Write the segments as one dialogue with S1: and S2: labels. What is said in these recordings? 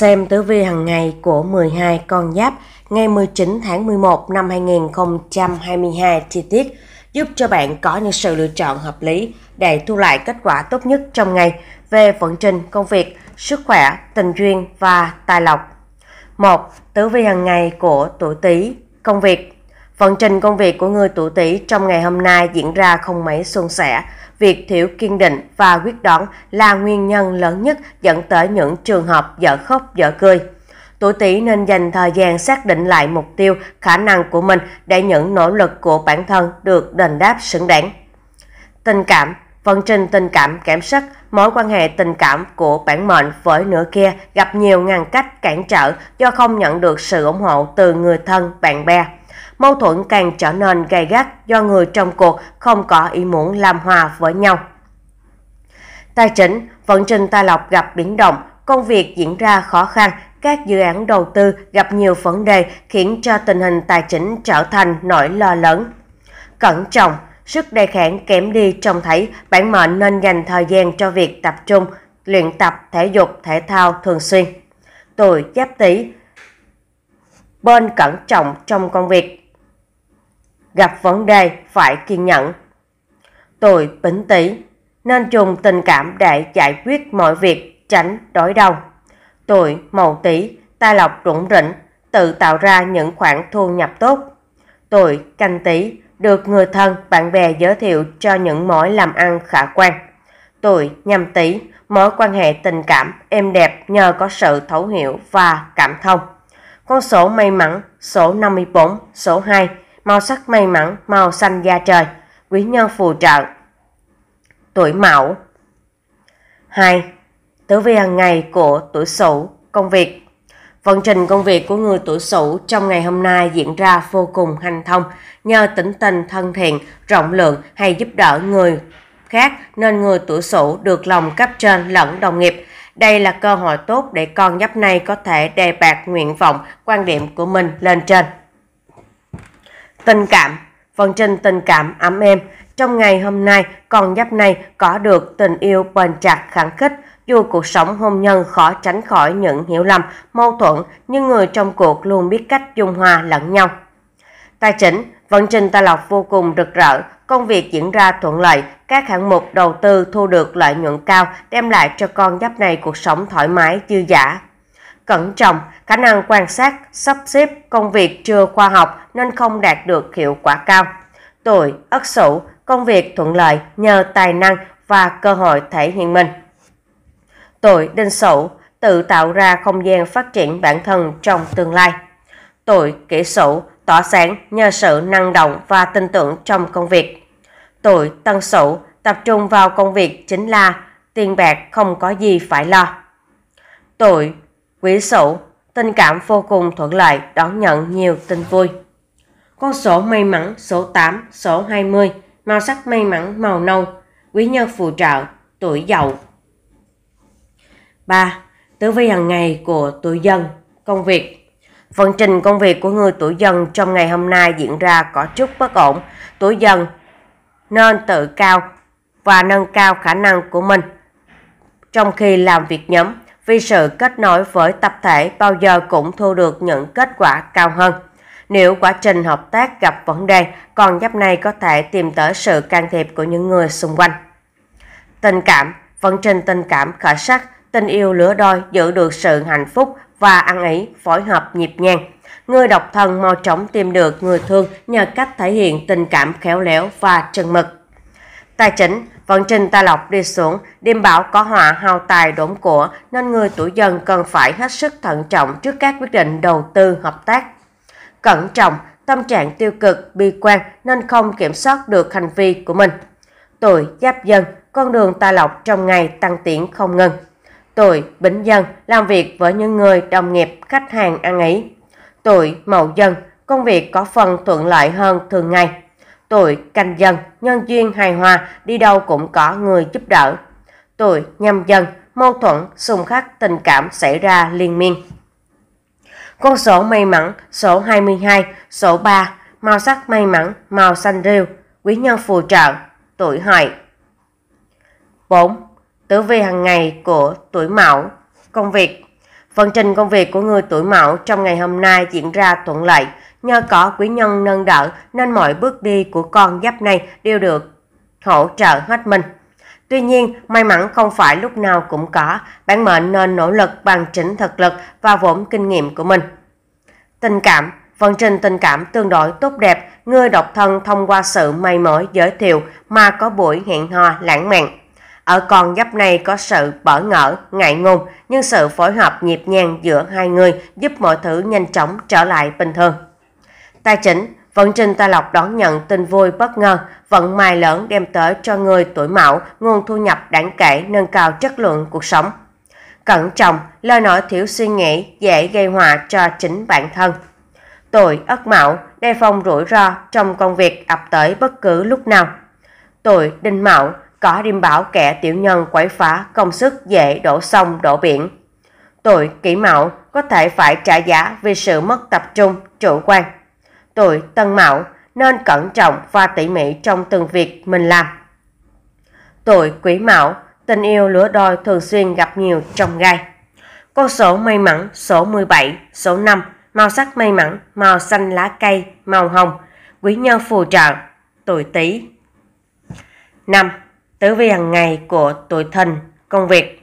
S1: xem tử vi hàng ngày của 12 con giáp ngày 19 tháng 11 năm 2022 chi tiết giúp cho bạn có những sự lựa chọn hợp lý để thu lại kết quả tốt nhất trong ngày về vận trình công việc, sức khỏe, tình duyên và tài lộc. 1. Tử vi hàng ngày của tuổi Tý, công việc. Phần trình công việc của người tuổi Tý trong ngày hôm nay diễn ra không mấy suôn sẻ. Việc thiếu kiên định và quyết đoán là nguyên nhân lớn nhất dẫn tới những trường hợp dở khóc dở cười. Tuổi Tý nên dành thời gian xác định lại mục tiêu, khả năng của mình để những nỗ lực của bản thân được đền đáp xứng đáng. Tình cảm phần trình tình cảm cảm sắc, mối quan hệ tình cảm của bản mệnh với nửa kia gặp nhiều ngăn cách cản trở do không nhận được sự ủng hộ từ người thân, bạn bè mâu thuẫn càng trở nên gay gắt do người trong cuộc không có ý muốn làm hòa với nhau. Tài chính, vận trình tài lộc gặp biến động, công việc diễn ra khó khăn, các dự án đầu tư gặp nhiều vấn đề khiến cho tình hình tài chính trở thành nỗi lo lớn. Cẩn trọng, sức đề kháng kém đi trông thấy bản mệnh nên dành thời gian cho việc tập trung, luyện tập thể dục thể thao thường xuyên. Tuổi Giáp Tý Bên cẩn trọng trong công việc, gặp vấn đề phải kiên nhẫn. Tôi bính tỉ, nên dùng tình cảm để giải quyết mọi việc tránh đối đau, Tôi màu tỉ, tài lọc rủng rỉnh, tự tạo ra những khoản thu nhập tốt. Tôi canh tỉ, được người thân, bạn bè giới thiệu cho những mối làm ăn khả quan. Tôi nhằm tỉ, mối quan hệ tình cảm êm đẹp nhờ có sự thấu hiểu và cảm thông. Con số may mắn số 54, số 2 màu sắc may mắn, màu xanh da trời, quý nhân phù trợ. Tuổi Mão 2. Tử vi hàng ngày của tuổi Sửu, công việc Vận trình công việc của người tuổi Sửu trong ngày hôm nay diễn ra vô cùng hành thông, nhờ tính tình thân thiện, rộng lượng hay giúp đỡ người khác nên người tuổi Sửu được lòng cấp trên lẫn đồng nghiệp. Đây là cơ hội tốt để con giáp này có thể đề bạc nguyện vọng, quan điểm của mình lên trên. Tình cảm Phần trình tình cảm ấm êm Trong ngày hôm nay, con giáp này có được tình yêu bền chặt khẳng khích. Dù cuộc sống hôn nhân khó tránh khỏi những hiểu lầm, mâu thuẫn, nhưng người trong cuộc luôn biết cách dung hòa lẫn nhau. Tài chính Vận trình tài lộc vô cùng rực rỡ, công việc diễn ra thuận lợi, các hạng mục đầu tư thu được lợi nhuận cao, đem lại cho con giáp này cuộc sống thoải mái, dư giả cẩn trọng, khả năng quan sát, sắp xếp công việc chưa khoa học nên không đạt được hiệu quả cao. Tuổi ất sửu, công việc thuận lợi nhờ tài năng và cơ hội thể hiện mình. Tuổi đinh sửu, tự tạo ra không gian phát triển bản thân trong tương lai. Tuổi kỷ sửu, tỏa sáng nhờ sự năng động và tin tưởng trong công việc. Tuổi tân sửu, tập trung vào công việc chính là tiền bạc không có gì phải lo. Tuổi Quý sổ, tình cảm vô cùng thuận lợi đón nhận nhiều tin vui. Con số may mắn số 8, số 20, màu sắc may mắn màu nâu, quý nhân phù trợ, tuổi dậu. 3. Tử vi hàng ngày của tuổi dân, công việc. Vận trình công việc của người tuổi Dần trong ngày hôm nay diễn ra có chút bất ổn. Tuổi Dần nên tự cao và nâng cao khả năng của mình trong khi làm việc nhóm vì sự kết nối với tập thể bao giờ cũng thu được những kết quả cao hơn. Nếu quá trình hợp tác gặp vấn đề, con giáp này có thể tìm tới sự can thiệp của những người xung quanh. Tình cảm, vận trình tình cảm khởi sắc, tình yêu lứa đôi giữ được sự hạnh phúc và ăn ý, phối hợp nhịp nhàng. Người độc thân mau chóng tìm được người thương nhờ cách thể hiện tình cảm khéo léo và chân mực. Tài chính, vận trình Tài Lộc đi xuống, đêm bão có họa hao tài đốn của nên người tuổi dần cần phải hết sức thận trọng trước các quyết định đầu tư hợp tác. Cẩn trọng, tâm trạng tiêu cực, bi quan nên không kiểm soát được hành vi của mình. Tuổi Giáp Dần, con đường Tài Lộc trong ngày tăng tiến không ngừng. Tuổi Bính Dần, làm việc với những người đồng nghiệp, khách hàng ăn ý. Tuổi Mậu Dần, công việc có phần thuận lợi hơn thường ngày Tuổi canh dần, nhân duyên hài hòa, đi đâu cũng có người giúp đỡ. Tuổi nhâm dần, mâu thuẫn, xung khắc tình cảm xảy ra liên miên. Con số may mắn số 22, số 3, màu sắc may mắn, màu xanh rêu, quý nhân phù trợ, tuổi hợi. 4. Tử vi hàng ngày của tuổi mão, công việc. phần trình công việc của người tuổi mão trong ngày hôm nay diễn ra thuận lợi, Nhờ có quý nhân nâng đỡ nên mọi bước đi của con giáp này đều được hỗ trợ hết mình. Tuy nhiên, may mắn không phải lúc nào cũng có, bản mệnh nên nỗ lực bằng chỉnh thực lực và vốn kinh nghiệm của mình. Tình cảm Vận trình tình cảm tương đối tốt đẹp, người độc thân thông qua sự may mối giới thiệu mà có buổi hẹn hò lãng mạn. Ở con giáp này có sự bỡ ngỡ, ngại ngùng, nhưng sự phối hợp nhịp nhàng giữa hai người giúp mọi thứ nhanh chóng trở lại bình thường. Tài chính, vận trình ta Lộc đón nhận tin vui bất ngờ, vận may lớn đem tới cho người tuổi mão nguồn thu nhập đáng kể nâng cao chất lượng cuộc sống. Cẩn trọng, lời nói thiếu suy nghĩ dễ gây họa cho chính bản thân. Tuổi Ất Mão đề phòng rủi ro trong công việc ập tới bất cứ lúc nào. Tuổi Đinh Mão có điềm bảo kẻ tiểu nhân quấy phá công sức dễ đổ sông đổ biển. Tuổi Kỷ Mão có thể phải trả giá vì sự mất tập trung, chủ quan tuổi tân mão nên cẩn trọng và tỉ mỉ trong từng việc mình làm. Tuổi quý mão, tình yêu lứa đôi thường xuyên gặp nhiều trong gai. Con số may mắn số 17, số 5, màu sắc may mắn, màu xanh lá cây, màu hồng, quý nhân phù trợ, tuổi tý. 5. Tử vi hàng ngày của tuổi thìn, công việc.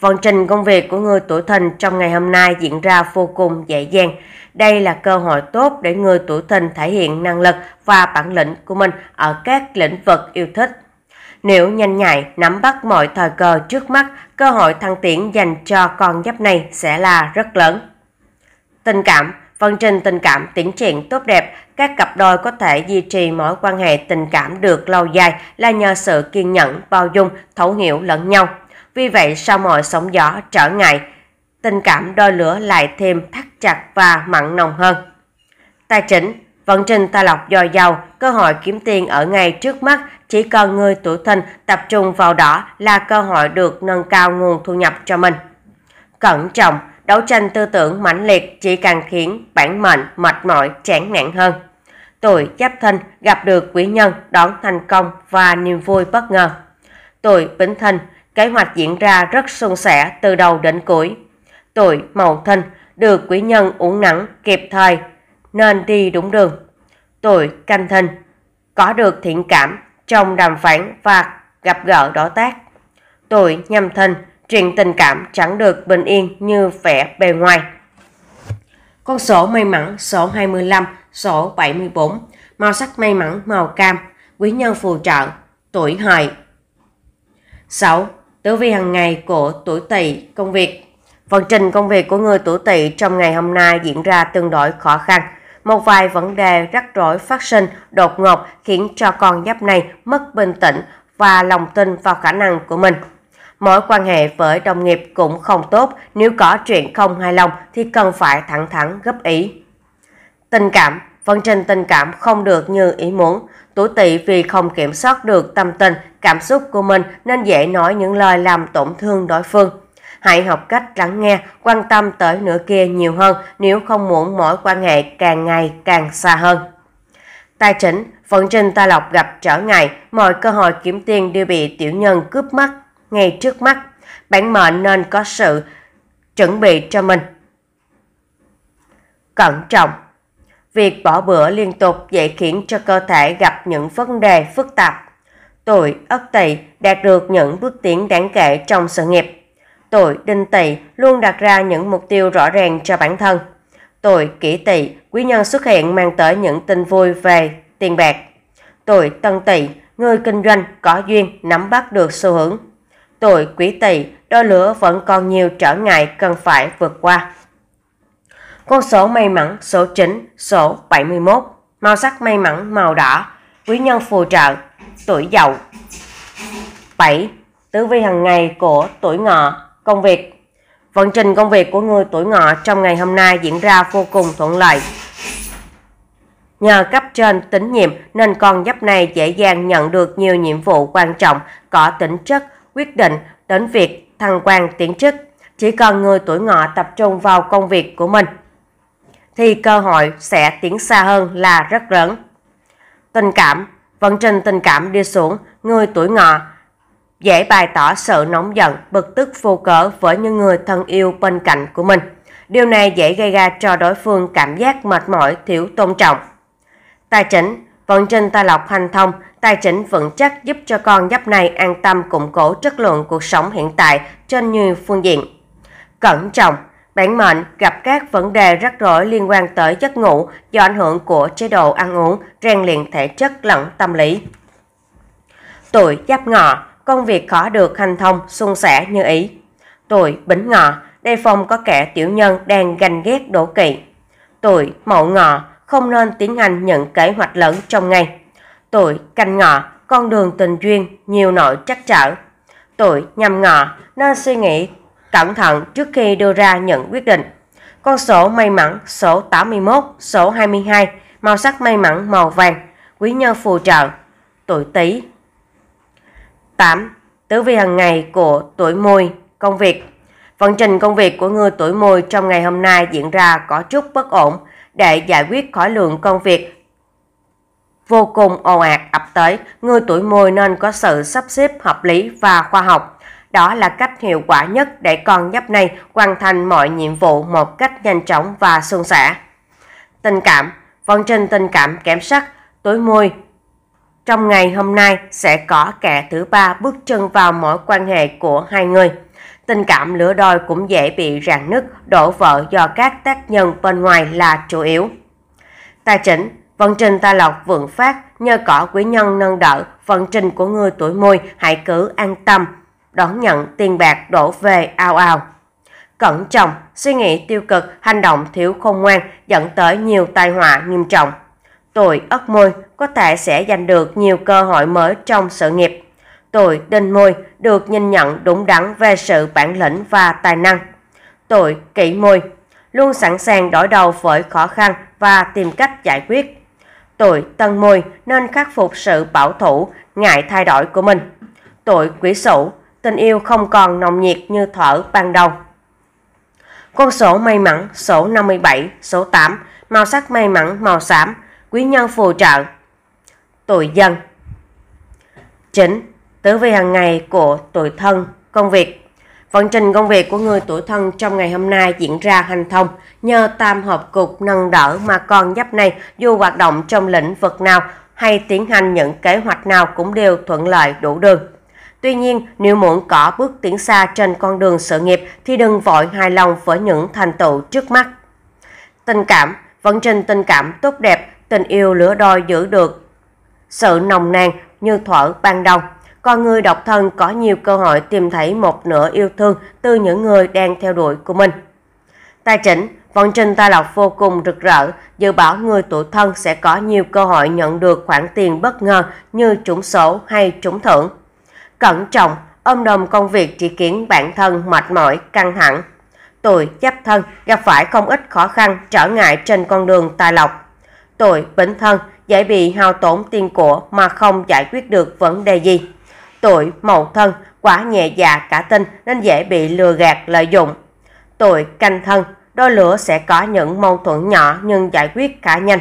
S1: Vận trình công việc của người tuổi thìn trong ngày hôm nay diễn ra vô cùng dễ dàng đây là cơ hội tốt để người tuổi thìn thể hiện năng lực và bản lĩnh của mình ở các lĩnh vực yêu thích. Nếu nhanh nhạy nắm bắt mọi thời cơ trước mắt, cơ hội thăng tiến dành cho con giáp này sẽ là rất lớn. Tình cảm Phần trình tình cảm tiến triển tốt đẹp, các cặp đôi có thể duy trì mối quan hệ tình cảm được lâu dài là nhờ sự kiên nhẫn, bao dung, thấu hiểu lẫn nhau. Vì vậy, sau mọi sóng gió trở ngại, tình cảm đôi lửa lại thêm thắt chặt và mặn nồng hơn. Tài chính, vận trình tài lộc dồi dào, cơ hội kiếm tiền ở ngay trước mắt, chỉ cần người tuổi thìn tập trung vào đó là cơ hội được nâng cao nguồn thu nhập cho mình. Cẩn trọng, đấu tranh tư tưởng mãnh liệt chỉ càng khiến bản mệnh mệt mỏi, chán nản hơn. Tuổi Giáp Thìn gặp được quý nhân đón thành công và niềm vui bất ngờ. Tuổi Bính Thìn kế hoạch diễn ra rất suôn sẻ từ đầu đến cuối, tuổi mậu thân được quý nhân uống nắng kịp thời nên đi đúng đường. Tuổi canh thân có được thiện cảm trong đàm phán và gặp gỡ đối tác. Tuổi nhâm thân chuyện tình cảm chẳng được bình yên như vẻ bề ngoài. Con số may mắn số 25, số 74, màu sắc may mắn màu cam, quý nhân phù trợ, tuổi hợi. 6. Tử vi hàng ngày của tuổi tỵ công việc Vận trình công việc của người tuổi tỵ trong ngày hôm nay diễn ra tương đối khó khăn. Một vài vấn đề rắc rối phát sinh đột ngột khiến cho con giáp này mất bình tĩnh và lòng tin vào khả năng của mình. Mối quan hệ với đồng nghiệp cũng không tốt, nếu có chuyện không hài lòng thì cần phải thẳng thắn góp ý. Tình cảm Vận trình tình cảm không được như ý muốn. Tuổi tỵ vì không kiểm soát được tâm tình, cảm xúc của mình nên dễ nói những lời làm tổn thương đối phương. Hãy học cách lắng nghe, quan tâm tới nửa kia nhiều hơn nếu không muốn mối quan hệ càng ngày càng xa hơn. Tài chính, vận trình ta lộc gặp trở ngại, mọi cơ hội kiếm tiền đều bị tiểu nhân cướp mất ngay trước mắt. Bản mệnh nên có sự chuẩn bị cho mình. Cẩn trọng Việc bỏ bữa liên tục dễ khiến cho cơ thể gặp những vấn đề phức tạp. Tuổi Ất Tỵ đạt được những bước tiến đáng kể trong sự nghiệp tuổi đinh tỵ luôn đặt ra những mục tiêu rõ ràng cho bản thân. tuổi kỷ tỵ, quý nhân xuất hiện mang tới những tin vui về tiền bạc. tuổi tân tỵ, người kinh doanh có duyên nắm bắt được xu hướng. tuổi quý tỵ, đôi lửa vẫn còn nhiều trở ngại cần phải vượt qua. Con số may mắn số 9, số 71, màu sắc may mắn màu đỏ, quý nhân phù trợ, tuổi dậu. 7. Tứ vi hàng ngày của tuổi ngọ công việc. Vận trình công việc của người tuổi ngọ trong ngày hôm nay diễn ra vô cùng thuận lợi. Nhờ cấp trên tín nhiệm nên con giáp này dễ dàng nhận được nhiều nhiệm vụ quan trọng có tính chất quyết định đến việc thăng quan tiến chức. Chỉ cần người tuổi ngọ tập trung vào công việc của mình thì cơ hội sẽ tiến xa hơn là rất lớn. Tình cảm, vận trình tình cảm đi xuống, người tuổi ngọ dễ bày tỏ sự nóng giận, bực tức vô cỡ với những người thân yêu bên cạnh của mình. Điều này dễ gây ra cho đối phương cảm giác mệt mỏi, thiếu tôn trọng. Tài chính, vận trình tài lộc hành thông, tài chính vững chắc giúp cho con giáp này an tâm củng cố chất lượng cuộc sống hiện tại trên nhiều phương diện. Cẩn trọng, bản mệnh gặp các vấn đề rắc rối liên quan tới giấc ngủ do ảnh hưởng của chế độ ăn uống, rèn luyện thể chất lẫn tâm lý. Tuổi giáp ngọ công việc khó được hành thông, suôn sẻ như ý. Tuổi bính ngọ, đề phòng có kẻ tiểu nhân đang ganh ghét đổ kỵ. Tuổi mậu ngọ, không nên tiến hành những kế hoạch lớn trong ngày. Tuổi canh ngọ, con đường tình duyên, nhiều nỗi trắc trở. Tuổi nhâm ngọ, nên suy nghĩ cẩn thận trước khi đưa ra những quyết định. Con số may mắn số 81, số 22, màu sắc may mắn màu vàng, quý nhân phù trợ. Tuổi Tý 8. Tứ vi hàng ngày của tuổi mùi, công việc. Vận trình công việc của người tuổi mùi trong ngày hôm nay diễn ra có chút bất ổn để giải quyết khối lượng công việc vô cùng ồ ạt ập tới, người tuổi mùi nên có sự sắp xếp hợp lý và khoa học. Đó là cách hiệu quả nhất để con giáp này hoàn thành mọi nhiệm vụ một cách nhanh chóng và suôn sẻ. Tình cảm Vận trình tình cảm kém sắc, tuổi mùi trong ngày hôm nay sẽ có kẻ thứ ba bước chân vào mối quan hệ của hai người. Tình cảm lửa đôi cũng dễ bị rạn nứt, đổ vỡ do các tác nhân bên ngoài là chủ yếu. Tài chính, vận trình tài lộc vượng phát, nhờ có quý nhân nâng đỡ, vận trình của người tuổi mùi hãy cứ an tâm, đón nhận tiền bạc đổ về ao ao. Cẩn trọng, suy nghĩ tiêu cực, hành động thiếu khôn ngoan dẫn tới nhiều tai họa nghiêm trọng. Tuổi Ất môi có thể sẽ giành được nhiều cơ hội mới trong sự nghiệp. Tuổi Đinh môi được nhìn nhận đúng đắn về sự bản lĩnh và tài năng. Tuổi Kỷ môi luôn sẵn sàng đối đầu với khó khăn và tìm cách giải quyết. Tuổi Tân môi nên khắc phục sự bảo thủ, ngại thay đổi của mình. Tuổi Quý Sửu tình yêu không còn nồng nhiệt như thở ban đầu. Con số may mắn số 57, số 8, màu sắc may mắn màu xám, quý nhân phù trợ tuổi dần chính tử vi hàng ngày của tuổi thân công việc Vận trình công việc của người tuổi thân trong ngày hôm nay diễn ra hành thông nhờ tam hợp cục nâng đỡ mà con giáp này dù hoạt động trong lĩnh vực nào hay tiến hành những kế hoạch nào cũng đều thuận lợi đủ đường. Tuy nhiên, nếu muốn có bước tiến xa trên con đường sự nghiệp thì đừng vội hài lòng với những thành tựu trước mắt. Tình cảm Vận trình tình cảm tốt đẹp tình yêu lửa đôi giữ được sự nồng nàn như thuở ban đầu. Con người độc thân có nhiều cơ hội tìm thấy một nửa yêu thương từ những người đang theo đuổi của mình. Tài chỉnh, vận trình tài lộc vô cùng rực rỡ, dự báo người tuổi thân sẽ có nhiều cơ hội nhận được khoản tiền bất ngờ như trúng số hay trúng thưởng. Cẩn trọng, ôm đồm công việc chỉ khiến bản thân mệt mỏi, căng thẳng. Tuổi giáp thân gặp phải không ít khó khăn, trở ngại trên con đường tài lộc Tội bệnh thân dễ bị hao tổn tiền của mà không giải quyết được vấn đề gì. Tội mậu thân quá nhẹ dạ cả tin nên dễ bị lừa gạt lợi dụng. Tội canh thân đôi lửa sẽ có những mâu thuẫn nhỏ nhưng giải quyết khá nhanh.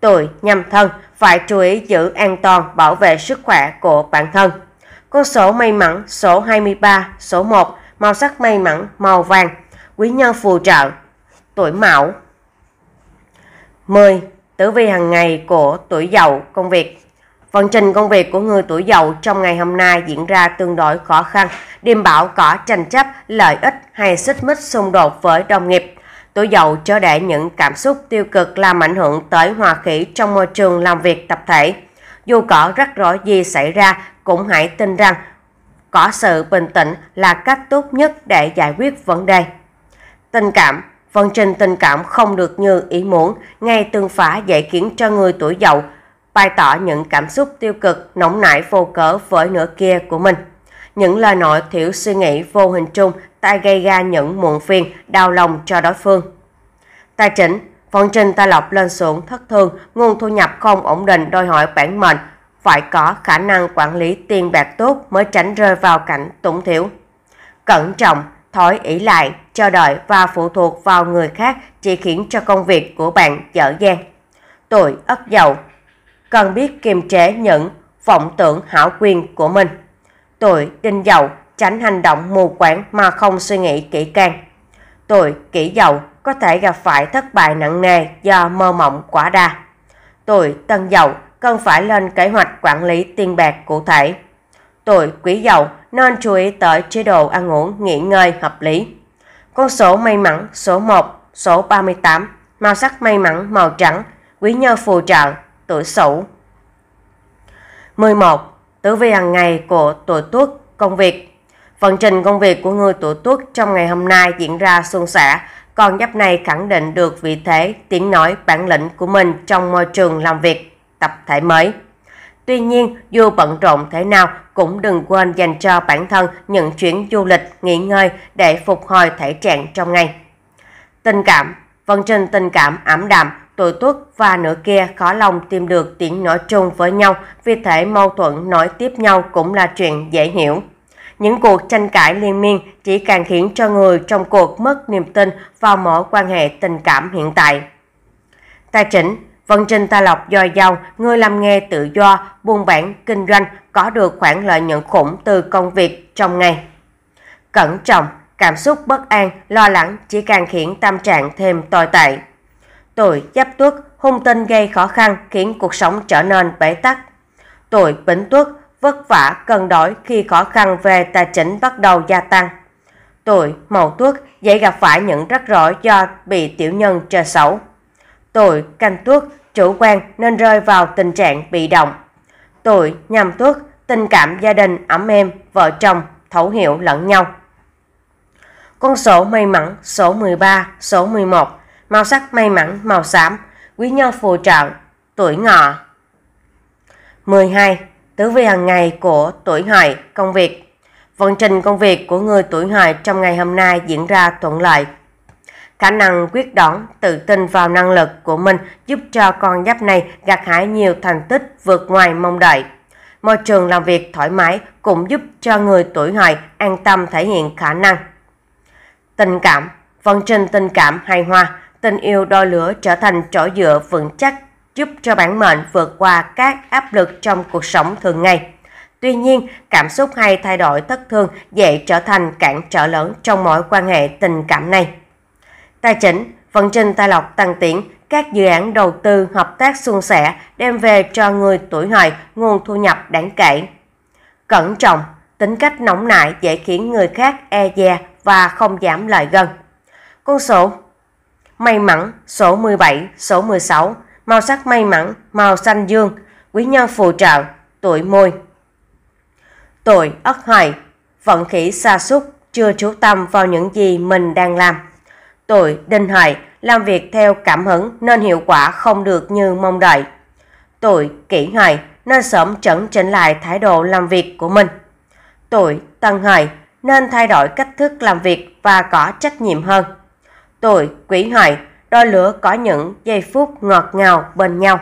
S1: tội nhâm thân phải chú ý giữ an toàn bảo vệ sức khỏe của bản thân. Con số may mắn số 23, số 1, màu sắc may mắn màu vàng, quý nhân phù trợ. Tuổi Mão 10 tử vi hàng ngày của tuổi dậu công việc Vận trình công việc của người tuổi dậu trong ngày hôm nay diễn ra tương đối khó khăn, điềm bảo có tranh chấp, lợi ích hay xích mích xung đột với đồng nghiệp. Tuổi dậu cho để những cảm xúc tiêu cực làm ảnh hưởng tới hòa khí trong môi trường làm việc tập thể. Dù có rắc rối gì xảy ra, cũng hãy tin rằng có sự bình tĩnh là cách tốt nhất để giải quyết vấn đề. Tình cảm Vận trình tình cảm không được như ý muốn, ngay tương phá dạy khiến cho người tuổi dậu bày tỏ những cảm xúc tiêu cực, nóng nảy vô cớ với nửa kia của mình. Những lời nói thiểu suy nghĩ vô hình trung ta gây ra những muộn phiền, đau lòng cho đối phương. Tài chính, vận trình tài lộc lên xuống thất thường, nguồn thu nhập không ổn định đòi hỏi bản mệnh, phải có khả năng quản lý tiền bạc tốt mới tránh rơi vào cảnh túng thiểu. Cẩn trọng, thói ỷ lại, chờ đợi và phụ thuộc vào người khác chỉ khiến cho công việc của bạn dở dang. Tuổi ất dậu cần biết kiềm chế những vọng tưởng hảo quyền của mình. Tuổi đinh dậu tránh hành động mù quáng mà không suy nghĩ kỹ càng. Tuổi kỷ dậu có thể gặp phải thất bại nặng nề do mơ mộng quá đa. Tuổi tân dậu cần phải lên kế hoạch quản lý tiền bạc cụ thể. Tuổi quý dậu nên chú ý tới chế độ ăn uống nghỉ ngơi hợp lý. Con số may mắn số 1, số 38, màu sắc may mắn màu trắng, quý nhân phù trợ, tuổi Sửu. 11. Tử vi hàng ngày của tuổi Tuất, công việc. Vận trình công việc của người tuổi Tuất trong ngày hôm nay diễn ra suôn sẻ, con giáp này khẳng định được vị thế, tiếng nói, bản lĩnh của mình trong môi trường làm việc tập thể mới. Tuy nhiên, dù bận rộn thế nào, cũng đừng quên dành cho bản thân những chuyến du lịch, nghỉ ngơi để phục hồi thể trạng trong ngày. Tình cảm Vận trình tình cảm ảm đạm, tuổi tuất và nửa kia khó lòng tìm được tiếng nói chung với nhau, vì thể mâu thuẫn nói tiếp nhau cũng là chuyện dễ hiểu. Những cuộc tranh cãi liên miên chỉ càng khiến cho người trong cuộc mất niềm tin vào mối quan hệ tình cảm hiện tại. Tài chính Vân trình Tài Lộc do giàu, người làm nghề tự do, buôn bán kinh doanh, có được khoản lợi nhuận khủng từ công việc trong ngày. Cẩn trọng, cảm xúc bất an, lo lắng chỉ càng khiến tâm trạng thêm tồi tệ. Tuổi giáp tuất hung tinh gây khó khăn khiến cuộc sống trở nên bế tắc. Tuổi bính tuất vất vả cần đổi khi khó khăn về tài chính bắt đầu gia tăng. Tuổi mậu tuất dễ gặp phải những rắc rối do bị tiểu nhân chơi xấu. Tuổi canh tuất chủ quan nên rơi vào tình trạng bị động. Tuổi nhằm tuất, tình cảm gia đình ấm êm, vợ chồng thấu hiểu lẫn nhau. Con số may mắn số 13, số 11, màu sắc may mắn màu xám, quý nhân phù trợ, tuổi ngọ. 12. Tứ vi hàng ngày của tuổi hợi, công việc. Vận trình công việc của người tuổi hợi trong ngày hôm nay diễn ra thuận lợi, Khả năng quyết đoán, tự tin vào năng lực của mình giúp cho con giáp này gặt hái nhiều thành tích vượt ngoài mong đợi. Môi trường làm việc thoải mái cũng giúp cho người tuổi hợi an tâm thể hiện khả năng. Tình cảm, vận trình tình cảm hài hòa, tình yêu đôi lửa trở thành chỗ dựa vững chắc giúp cho bản mệnh vượt qua các áp lực trong cuộc sống thường ngày. Tuy nhiên, cảm xúc hay thay đổi thất thường dễ trở thành cản trở lớn trong mối quan hệ tình cảm này tài chính, vận trình tài lộc tăng tiến, các dự án đầu tư hợp tác suôn sẻ đem về cho người tuổi hợi nguồn thu nhập đáng kể. Cẩn trọng, tính cách nóng nảy dễ khiến người khác e dè và không dám lại gần. Con số May mắn số 17, số 16, màu sắc may mắn, màu xanh dương, quý nhân phù trợ, tuổi môi. Tuổi Ất Hợi, vận khí xa xúc chưa chú tâm vào những gì mình đang làm. Tôi, Đinh Hợi, làm việc theo cảm hứng nên hiệu quả không được như mong đợi. Tôi, Kỷ Hợi, nên sớm chẩn chỉnh lại thái độ làm việc của mình. Tôi, Tân Hợi, nên thay đổi cách thức làm việc và có trách nhiệm hơn. Tôi, Quỷ Hợi, đôi lửa có những giây phút ngọt ngào bên nhau.